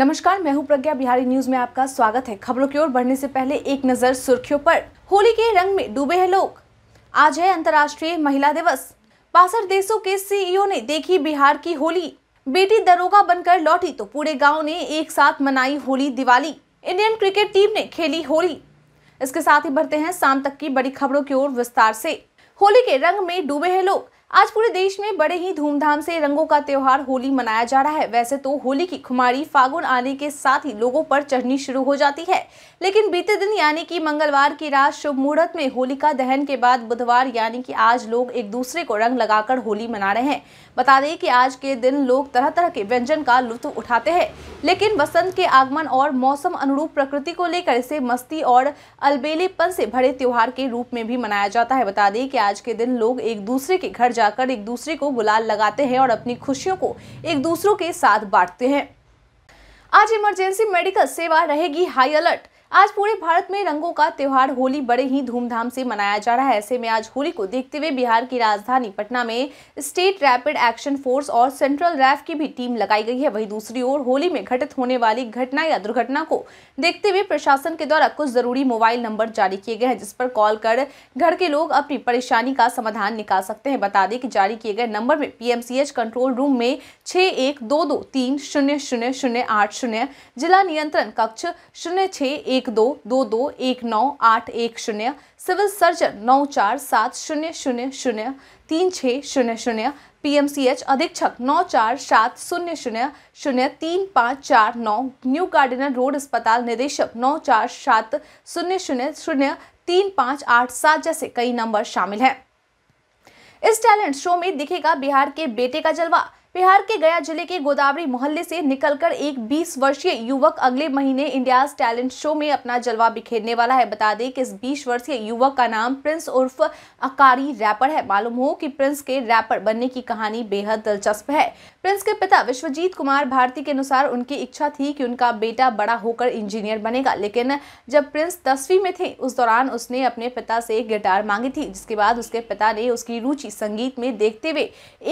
नमस्कार मैं हूं प्रज्ञा बिहारी न्यूज में आपका स्वागत है खबरों की ओर बढ़ने से पहले एक नजर सुर्खियों पर होली के रंग में डूबे हैं लोग आज है अंतर्राष्ट्रीय महिला दिवस बासठ देशों के सीईओ ने देखी बिहार की होली बेटी दरोगा बनकर लौटी तो पूरे गाँव ने एक साथ मनाई Holi Diwali Indian cricket team ने खेली होली इसके साथ ही बढ़ते हैं शाम तक की बड़ी खबरों की ओर विस्तार से होली के रंग में डूबे हैं लोग आज पूरे देश में बड़े ही धूमधाम से रंगों का त्यौहार होली मनाया जा रहा है वैसे तो होली की खुमारी फागुन आने के साथ ही लोगों पर चढ़नी शुरू हो जाती है लेकिन बीते दिन यानी कि मंगलवार की रात शुभ मुहूर्त में होलिका दहन के बाद बुधवार यानी कि आज लोग एक दूसरे को रंग लगाकर होली मना रहे हैं बता दें कि आज के दिन लोग तरह तरह के व्यंजन का लुत्फ उठाते हैं लेकिन वसंत के आगमन और मौसम अनुरूप प्रकृति को लेकर इसे मस्ती और अलबेलेपन से भरे त्योहार के रूप में भी मनाया जाता है बता दें कि आज के दिन लोग एक दूसरे के घर जाकर एक दूसरे को गुलाल लगाते हैं और अपनी खुशियों को एक दूसरों के साथ बांटते हैं आज इमरजेंसी मेडिकल सेवा रहेगी हाई अलर्ट आज पूरे भारत में रंगों का त्यौहार होली बड़े ही धूमधाम से मनाया जा रहा है ऐसे में आज होली को देखते हुए बिहार की राजधानी पटना में स्टेट रैपिड एक्शन फोर्स और सेंट्रल रैफ की भी टीम लगाई गई है वहीं दूसरी ओर होली में घटित होने वाली घटना या दुर्घटना को देखते हुए प्रशासन के द्वारा कुछ जरूरी मोबाइल नंबर जारी किए गए हैं जिस पर कॉल कर घर के लोग अपनी परेशानी का समाधान निकाल सकते हैं बता दें कि जारी किए गए नंबर में पीएमसीएच कंट्रोल रूम में छह एक दो तीन शून्य शून्य शून्य आठ शून्य जिला नियंत्रण कक्ष शून्य एक दो दो दो एक नौ आठ एक शून्य सिविल सर्जन नौ चार सात शून्य शून्य शून्य तीन छः शून्य शून्य पीएमसीएच अधीक्षक नौ चार सात शून्य शून्य शून्य तीन पाँच चार नौ न्यू गार्डनर रोड अस्पताल निदेशक नौ चार सात शून्य शून्य शून्य तीन पाँच आठ सात जैसे कई नंबर शामिल हैं इस टैलेंट शो में दिखेगा बिहार के बेटे का जलवा बिहार के गया जिले के गोदावरी मोहल्ले से निकलकर एक 20 वर्षीय युवक अगले महीने इंडिया टैलेंट शो में अपना जलवा बिखेरने वाला है बता दें कि इस 20 वर्षीय युवक का नाम प्रिंस उर्फ अकारी रैपर है मालूम हो कि प्रिंस के रैपर बनने की कहानी बेहद दिलचस्प है प्रिंस के पिता विश्वजीत कुमार भारती के अनुसार उनकी इच्छा थी कि उनका बेटा बड़ा होकर इंजीनियर बनेगा लेकिन जब प्रिंस दसवीं में थे उस दौरान उसने अपने पिता से गिटार मांगी थी जिसके बाद उसके पिता ने उसकी रुचि संगीत में देखते हुए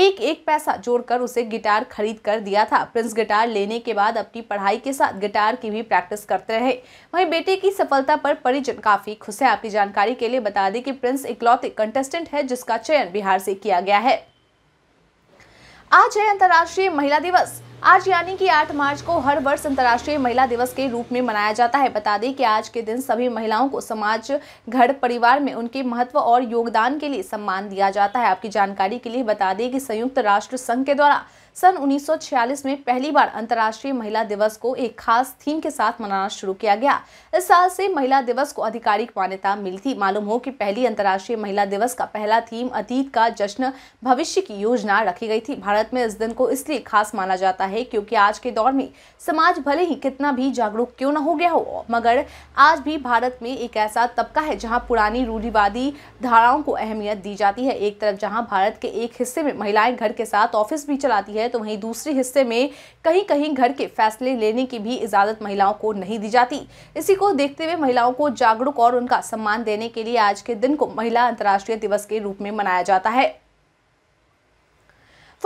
एक एक पैसा जोड़कर उसे गिटार खरीद कर दिया था प्रिंस गिटार लेने के बाद अपनी पढ़ाई के साथ गिटार की भी प्रैक्टिस करते रहे वहीं बेटे की सफलता पर परिजन काफ़ी खुश है आपकी जानकारी के लिए बता दें कि प्रिंस इकलौते कंटेस्टेंट है जिसका चयन बिहार से किया गया है आज है अंतर्राष्ट्रीय महिला दिवस आज यानी कि 8 मार्च को हर वर्ष अंतर्राष्ट्रीय महिला दिवस के रूप में मनाया जाता है बता दें कि आज के दिन सभी महिलाओं को समाज घर परिवार में उनके महत्व और योगदान के लिए सम्मान दिया जाता है आपकी जानकारी के लिए बता दें कि संयुक्त राष्ट्र संघ के द्वारा सन 1946 में पहली बार अंतर्राष्ट्रीय महिला दिवस को एक खास थीम के साथ मनाना शुरू किया गया इस साल से महिला दिवस को आधिकारिक मान्यता मिली थी मालूम हो कि पहली अंतर्राष्ट्रीय महिला दिवस का पहला थीम अतीत का जश्न भविष्य की योजना रखी गई थी भारत में इस दिन को इसलिए खास माना जाता है है क्योंकि आज के दौर में समाज भले ही कितना भी जागरूक क्यों ना हो गया हो मगर आज भी भारत में एक ऐसा तबका है जहां पुरानी रूढ़िवादी धाराओं को अहमियत दी जाती है एक तरफ जहाँ भारत के एक हिस्से में महिलाएं घर के साथ ऑफिस भी चलाती है तो वहीं दूसरे हिस्से में कहीं कहीं घर के फैसले लेने की भी इजाज़त महिलाओं को नहीं दी जाती इसी को देखते हुए महिलाओं को जागरूक और उनका सम्मान देने के लिए आज के दिन को महिला अंतर्राष्ट्रीय दिवस के रूप में मनाया जाता है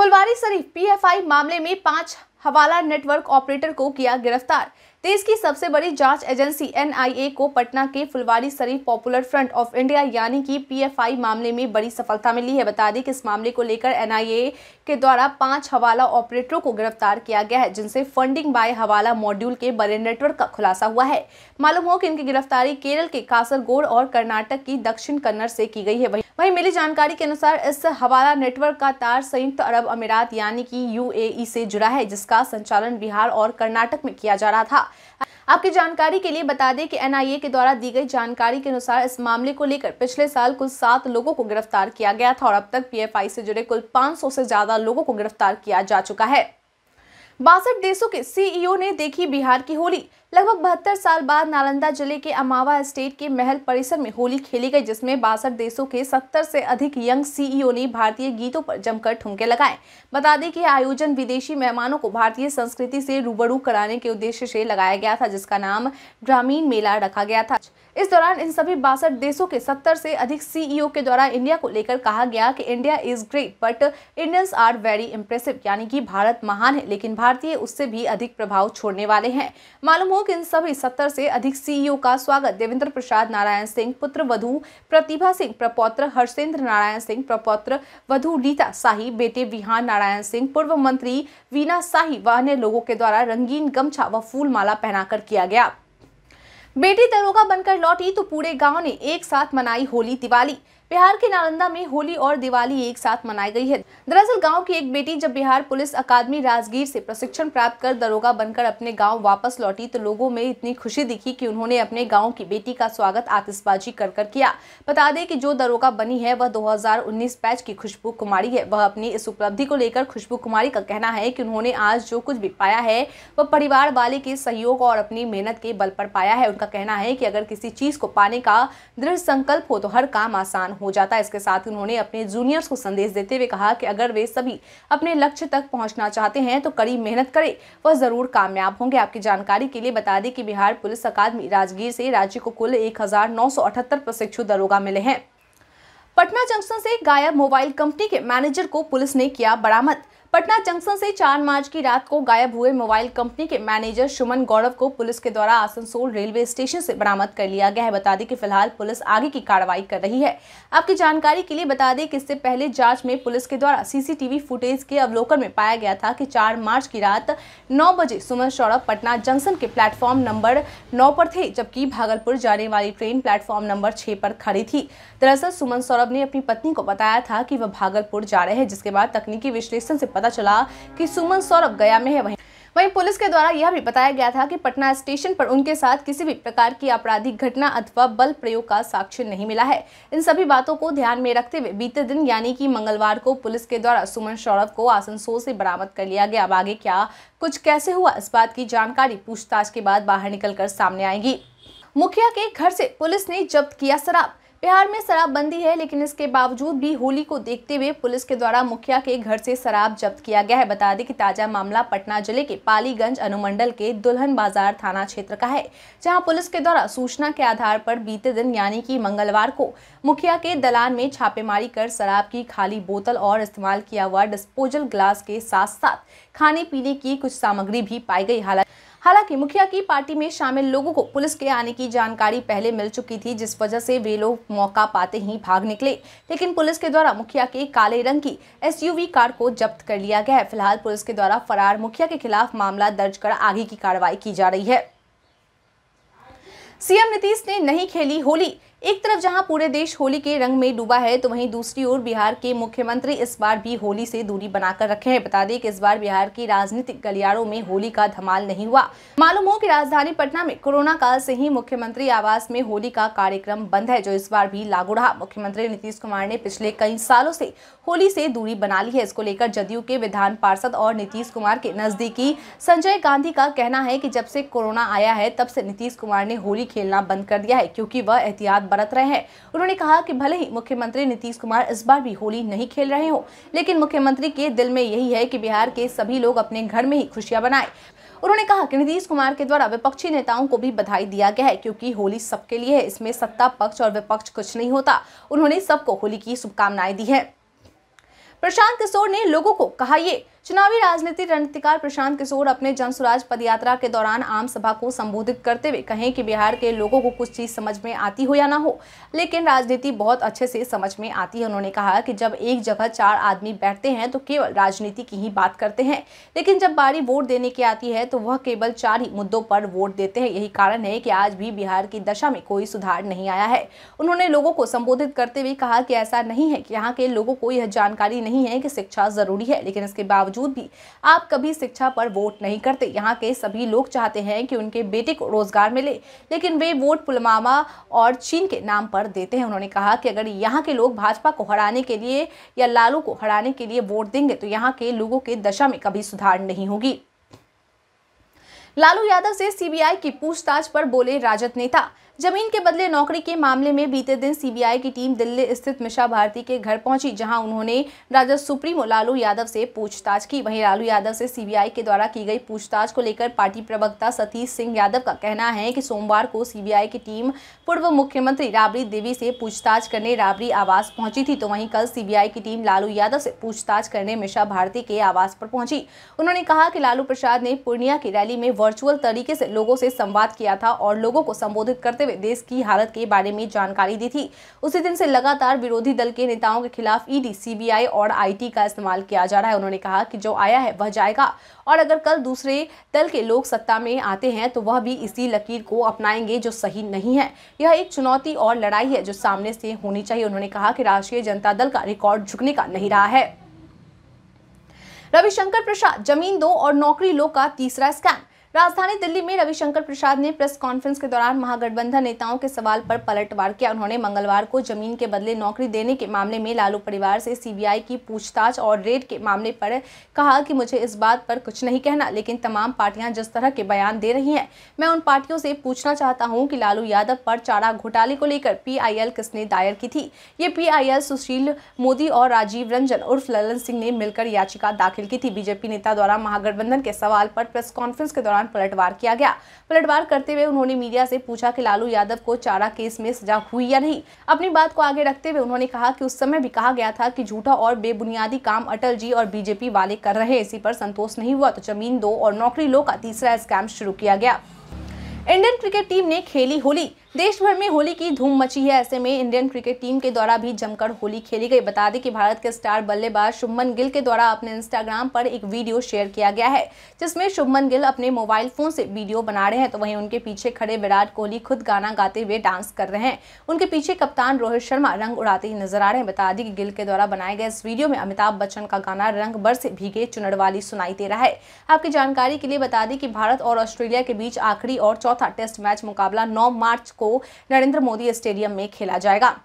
फुलवारी शरीफ पीएफआई मामले में पांच हवाला नेटवर्क ऑपरेटर को किया गिरफ्तार देश की सबसे बड़ी जांच एजेंसी एनआईए को पटना के Phulwari Sharif Popular Front of India यानी कि पीएफआई मामले में बड़ी सफलता मिली है बता दें कि इस मामले को लेकर एनआईए के द्वारा पांच हवाला ऑपरेटरों को गिरफ्तार किया गया है जिनसे फंडिंग बाय हवाला मॉड्यूल के बड़े नेटवर्क का खुलासा हुआ है मालूम हो कि इनकी गिरफ्तारी केरल के कासरगोड और कर्नाटक की दक्षिण कन्नड़ से की गई है वही वहीं मिली जानकारी के अनुसार इस हवाला नेटवर्क का तार संयुक्त अरब अमीरात यानी कि यूएई से जुड़ा है जिसका संचालन बिहार और कर्नाटक में किया जा रहा था आपकी जानकारी के लिए बता दें कि एनआईए के द्वारा दी गई जानकारी के अनुसार इस मामले को लेकर पिछले साल कुल सात लोगों को गिरफ्तार किया गया था और अब तक पीएफआई से जुड़े कुल 500 से ज्यादा लोगों को गिरफ्तार किया जा चुका है बासठ देशों के सीईओ ने देखी बिहार की होली लगभग बहत्तर साल बाद नालंदा जिले के अमावा स्टेट के महल परिसर में होली खेली गई जिसमें बासठ देशों के सत्तर से अधिक यंग सीईओ e ने भारतीय गीतों पर जमकर ठुमके लगाए बता दें कि आयोजन विदेशी मेहमानों को भारतीय संस्कृति से रूबरू कराने के उद्देश्य से लगाया गया था जिसका नाम ग्रामीण मेला रखा गया था इस दौरान इन सभी बासठ देशों के सत्तर से अधिक सीईओ e के द्वारा इंडिया को लेकर कहा गया कि India is great but Indians are very impressive यानी कि भारत महान है लेकिन भारतीय उससे भी अधिक प्रभाव छोड़ने वाले हैं मालूम हो कि इन सभी सत्तर से अधिक सीईओ e का स्वागत देवेंद्र प्रसाद नारायण सिंह पुत्र वधु प्रतिभा सिंह प्रपौत्र हर्षेंद्र नारायण सिंह प्रपौत्र वधु लीता शाही बेटे विहान नारायण सिंह पूर्व मंत्री वीना शाही व अन्य लोगों के द्वारा रंगीन गमछा व फूल माला पहनाकर किया गया बेटी दरोगा बनकर लौटी तो पूरे गांव ने एक साथ मनाई होली दिवाली बिहार के नालंदा में होली और दिवाली एक साथ मनाई गई है दरअसल गांव की एक बेटी जब बिहार पुलिस अकादमी राजगीर से प्रशिक्षण प्राप्त कर दरोगा बनकर अपने गांव वापस लौटी तो लोगों में इतनी खुशी दिखी कि उन्होंने अपने गांव की बेटी का स्वागत आतिशबाजी कर कर किया बता दें कि जो दरोगा बनी है वह दो बैच की खुशबू कुमारी है वह अपनी इस उपलब्धि को लेकर खुशबू कुमारी का कहना है की उन्होंने आज जो कुछ भी पाया है वह परिवार वाले के सहयोग और अपनी मेहनत के बल पर पाया है उनका कहना है की अगर किसी चीज को पाने का दृढ़ संकल्प हो तो हर काम आसान हो जाता है इसके साथ ही उन्होंने अपने जूनियर्स को संदेश देते हुए कहा कि अगर वे सभी अपने लक्ष्य तक पहुंचना चाहते हैं तो कड़ी मेहनत करें वह जरूर कामयाब होंगे आपकी जानकारी के लिए बता दें कि बिहार पुलिस अकादमी राजगीर से राज्य को कुल एक प्रशिक्षु दरोगा मिले हैं पटना जंक्शन से गायब मोबाइल कंपनी के मैनेजर को पुलिस ने किया बरामद पटना जंक्शन से 4 मार्च की रात को गायब हुए मोबाइल कंपनी के मैनेजर सुमन गौरव को पुलिस के द्वारा आसनसोल रेलवे स्टेशन से बरामद कर लिया गया है बता दें कि फिलहाल पुलिस आगे की कार्रवाई कर रही है आपकी जानकारी के लिए बता दें कि इससे पहले जांच में पुलिस के द्वारा सीसीटीवी फुटेज के अवलोकन में पाया गया था कि चार मार्च की रात नौ बजे सुमन सौरभ पटना जंक्शन के प्लेटफॉर्म नंबर नौ पर थे जबकि भागलपुर जाने वाली ट्रेन प्लेटफॉर्म नंबर छह पर खड़ी थी दरअसल सुमन सौरभ ने अपनी पत्नी को बताया था कि वह भागलपुर जा रहे हैं जिसके बाद तकनीकी विश्लेषण से पता चला कि सुमन सौरभ गया में है वहीं वहीं पुलिस के द्वारा यह भी बताया गया था कि पटना स्टेशन पर उनके साथ किसी भी प्रकार की आपराधिक घटना अथवा बल प्रयोग का साक्ष्य नहीं मिला है इन सभी बातों को ध्यान में रखते हुए बीते दिन यानी कि मंगलवार को पुलिस के द्वारा सुमन सौरभ को आसनसोल से बरामद कर लिया गया अब आगे क्या कुछ कैसे हुआ इस बात की जानकारी पूछताछ के बाद बाहर निकल सामने आएगी मुखिया के घर से पुलिस ने जब्त किया शराब बिहार में शराबबंदी है लेकिन इसके बावजूद भी होली को देखते हुए पुलिस के द्वारा मुखिया के घर से शराब जब्त किया गया है बता दें कि ताजा मामला पटना जिले के पालीगंज अनुमंडल के दुल्हन बाजार थाना क्षेत्र का है जहां पुलिस के द्वारा सूचना के आधार पर बीते दिन यानी कि मंगलवार को मुखिया के दलान में छापेमारी कर शराब की खाली बोतल और इस्तेमाल किया हुआ डिस्पोजल ग्लास के साथ साथ खाने पीने की कुछ सामग्री भी पाई गई हालांकि हालांकि मुखिया की पार्टी में शामिल लोगों को पुलिस के आने की जानकारी पहले मिल चुकी थी जिस वजह से वे लोग मौका पाते ही भाग निकले लेकिन पुलिस के द्वारा मुखिया के काले रंग की एसयूवी कार को जब्त कर लिया गया है फिलहाल पुलिस के द्वारा फरार मुखिया के खिलाफ मामला दर्ज कर आगे की कार्रवाई की जा रही है सीएम नीतीश ने नहीं खेली होली एक तरफ जहां पूरे देश होली के रंग में डूबा है तो वहीं दूसरी ओर बिहार के मुख्यमंत्री इस बार भी होली से दूरी बनाकर रखे हैं बता दें कि इस बार बिहार की राजनीतिक गलियारों में होली का धमाल नहीं हुआ मालूम हो कि राजधानी पटना में कोरोना काल से ही मुख्यमंत्री आवास में होली का कार्यक्रम बंद है जो इस बार भी लागू रहा मुख्यमंत्री नीतीश कुमार ने पिछले कई सालों से होली से दूरी बना ली है इसको लेकर जदयू के विधान पार्षद और नीतीश कुमार के नजदीकी संजय गांधी का कहना है की जब से कोरोना आया है तब से नीतीश कुमार ने होली खेलना बंद कर दिया है क्यूँकी वह एहतियात बरत रहे हैं उन्होंने कहा कि भले ही मुख्यमंत्री नीतीश कुमार इस बार भी होली नहीं खेल रहे हो लेकिन मुख्यमंत्री के दिल में यही है कि बिहार के सभी लोग अपने घर में ही खुशियां बनाए उन्होंने कहा कि नीतीश कुमार के द्वारा विपक्षी नेताओं को भी बधाई दिया गया है क्योंकि होली सबके लिए है इसमें सत्ता पक्ष और विपक्ष कुछ नहीं होता उन्होंने सबको होली की शुभकामनाएं दी है प्रशांत किशोर ने लोगों को कहा ये चुनावी राजनीति रणनीतिकार प्रशांत किशोर अपने जन स्वराज पदयात्रा के दौरान आम सभा को संबोधित करते हुए कहें कि बिहार के लोगों को कुछ चीज समझ में आती हो या ना हो लेकिन राजनीति बहुत अच्छे से समझ में आती है उन्होंने कहा कि जब एक जगह चार आदमी बैठते हैं तो केवल राजनीति की ही बात करते हैं लेकिन जब बारी वोट देने की आती है तो वह केवल चार ही मुद्दों पर वोट देते हैं यही कारण है कि आज भी बिहार की दशा में कोई सुधार नहीं आया है उन्होंने लोगों को संबोधित करते हुए कहा कि ऐसा नहीं है कि यहाँ के लोगों को यह जानकारी नहीं है कि शिक्षा जरूरी है लेकिन इसके बावजूद बावजूद भी आप कभी शिक्षा पर वोट नहीं करते यहाँ के सभी लोग चाहते हैं कि उनके बेटे को रोजगार मिले लेकिन वे वोट पुलवामा और चीन के नाम पर देते हैं उन्होंने कहा कि अगर यहाँ के लोग भाजपा को हराने के लिए या लालू को हराने के लिए वोट देंगे तो यहाँ के लोगों के दशा में कभी सुधार नहीं होगी लालू यादव से सीबीआई की पूछताछ पर बोले राजद नेता जमीन के बदले नौकरी के मामले में बीते दिन सीबीआई की टीम दिल्ली स्थित मिशा भारती के घर पहुंची जहां उन्होंने राजद सुप्रीमो लालू यादव से पूछताछ की वहीं लालू यादव से सीबीआई के द्वारा की गई पूछताछ को लेकर पार्टी प्रवक्ता सतीश सिंह यादव का कहना है कि सोमवार को सीबीआई की टीम पूर्व मुख्यमंत्री राबड़ी देवी से पूछताछ करने राबड़ी आवास पहुंची थी तो वहीं कल सीबीआई की टीम लालू यादव से पूछताछ करने मिशा भारती के आवास पर पहुंची उन्होंने कहा कि लालू प्रसाद ने पूर्णिया की रैली में वर्चुअल तरीके से लोगों से संवाद किया था और लोगों को संबोधित करते हुए देश की हालत के बारे में जानकारी दी थी उसी दिन से लगातार विरोधी दल के नेताओं के खिलाफ ईडी सीबीआई और आईटी का इस्तेमाल किया जा रहा है उन्होंने कहा कि जो आया है वह जाएगा और अगर कल दूसरे दल के लोग सत्ता में आते हैं तो वह भी इसी लकीर को अपनाएंगे जो सही नहीं है यह एक चुनौती और लड़ाई है जो सामने से होनी चाहिए उन्होंने कहा कि राष्ट्रीय जनता दल का रिकॉर्ड झुकने का नहीं रहा है रविशंकर प्रसाद जमीन दो और नौकरी लो का तीसरा स्कैम राजधानी दिल्ली में रविशंकर प्रसाद ने प्रेस कॉन्फ्रेंस के दौरान महागठबंधन नेताओं के सवाल पर पलटवार किया उन्होंने मंगलवार को जमीन के बदले नौकरी देने के मामले में लालू परिवार से सीबीआई की पूछताछ और रेड के मामले पर कहा कि मुझे इस बात पर कुछ नहीं कहना लेकिन तमाम पार्टियां जिस तरह के बयान दे रही हैं मैं उन पार्टियों से पूछना चाहता हूँ कि लालू यादव पर चारा घोटाले को लेकर पी किसने दायर की थी ये पी सुशील मोदी और राजीव रंजन उर्फ ललन सिंह ने मिलकर याचिका दाखिल की थी बीजेपी नेता द्वारा महागठबंधन के सवाल पर प्रेस कॉन्फ्रेंस के दौरान दौरान पलटवार किया गया पलटवार करते हुए उन्होंने मीडिया से पूछा कि लालू यादव को चारा केस में सजा हुई या नहीं अपनी बात को आगे रखते हुए उन्होंने कहा कि उस समय भी कहा गया था कि झूठा और बेबुनियादी काम अटल जी और बीजेपी वाले कर रहे इसी पर संतोष नहीं हुआ तो जमीन दो और नौकरी लो का तीसरा स्कैम शुरू किया गया इंडियन क्रिकेट टीम ने खेली होली देश भर में होली की धूम मची है ऐसे में इंडियन क्रिकेट टीम के द्वारा भी जमकर होली खेली गई बता दें कि भारत के स्टार बल्लेबाज शुभमन गिल के द्वारा अपने इंस्टाग्राम पर एक वीडियो शेयर किया गया है जिसमें शुभमन गिल अपने मोबाइल फोन से वीडियो बना रहे हैं तो वहीं उनके पीछे खड़े विराट कोहली खुद गाना गाते हुए डांस कर रहे हैं उनके पीछे कप्तान रोहित शर्मा रंग उड़ाते ही नजर आ रहे हैं बता दें कि गिल के द्वारा बनाए गए इस वीडियो में अमिताभ बच्चन का गाना रंग बर से भीगे चुनड़वाली सुनाई दे रहा है आपकी जानकारी के लिए बता दें कि भारत और ऑस्ट्रेलिया के बीच आखिरी और चौथा टेस्ट मैच मुकाबला नौ मार्च को नरेंद्र मोदी स्टेडियम में खेला जाएगा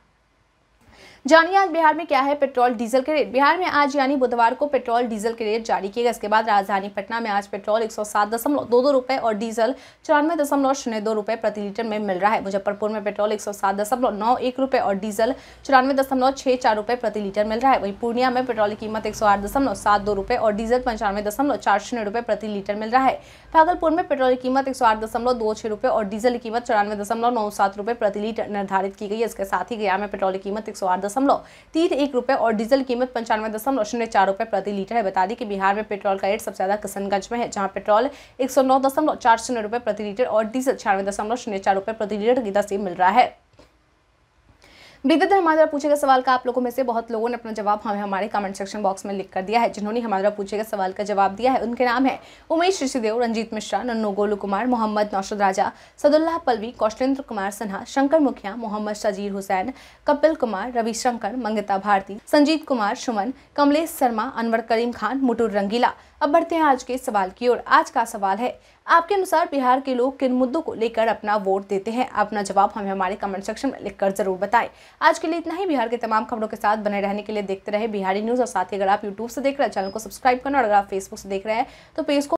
जानिए आज बिहार में क्या है पेट्रोल डीजल के रेट बिहार में आज यानी बुधवार को पेट्रोल डीजल के रेट जारी किए गए इसके बाद राजधानी पटना में आज पेट्रोल एक सौ सात दशमलव दो दो और डीजल चौरानवे दशमलव शून्य दो रुपए प्रति लीटर में मिल रहा है मुजफ्फरपुर में पेट्रोल एक सौ सात दशमलव नौ एक रुपये और डीजल चौरानवे दशमलव चार रुपये प्रति लीटर मिल रहा है वहीं पूर्णिया में पेट्रोल की कीमत एक सौ आठ दशमलव सात दो और डीजल पंचानवे दशमलव चार शून्य रुपये प्रति लीटर मिल रहा है भागलपुर में पेट्रोल की कीमत एक सौ आठ दशमलव दो रुपये और डीजल की कीमत चौरानवे दशमलव नौ सात प्रति लीटर निर्धारित की गई है इसके साथ ही गया में पेट्रोल की कीमत एक सौ आठ दशमलव तीन एक रुपये और डीजल कीमत पंचानवे दशमलव शून्य चार रुपये प्रति लीटर है बता दें कि बिहार में पेट्रोल का रेट सबसे ज़्यादा किशनगंज में है जहाँ पेट्रोल एक सौ नौ दशमलव चार शून्य रुपये प्रति लीटर और डीजल छियानवे दशमलव शून्य चार रुपये प्रति लीटर की दर से मिल रहा है ब्रिगेडियर हमारे द्वारा पूछे गए सवाल का आप लोगों में से बहुत लोगों ने अपना जवाब हमें हमारे कमेंट सेक्शन बॉक्स में लिख कर दिया है जिन्होंने हमारे द्वारा पूछे गए सवाल का जवाब दिया है उनके नाम है उमेश ऋषिदेव रंजीत मिश्रा नन्नू गोलू कुमार मोहम्मद नौशद राजा सदुल्लाह पलवी कौशलेंद्र कुमार सिन्हा शंकर मुखिया मोहम्मद शजीर हुसैन कपिल कुमार रविशंकर मंगिता भारती संजीत कुमार सुमन कमलेश शर्मा अनवर करीम खान मुटुर रंगीला अब बढ़ते हैं आज के सवाल की ओर आज का सवाल है आपके अनुसार बिहार के लोग किन मुद्दों को लेकर अपना वोट देते हैं अपना जवाब हमें हमारे कमेंट सेक्शन में लिखकर जरूर बताएं आज के लिए इतना ही बिहार के तमाम खबरों के साथ बने रहने के लिए देखते रहे बिहारी न्यूज़ और साथ ही अगर आप यूट्यूब से देख रहे हैं चैनल को सब्सक्राइब करना और अगर आप फेसबुक से देख रहे हैं तो पेज को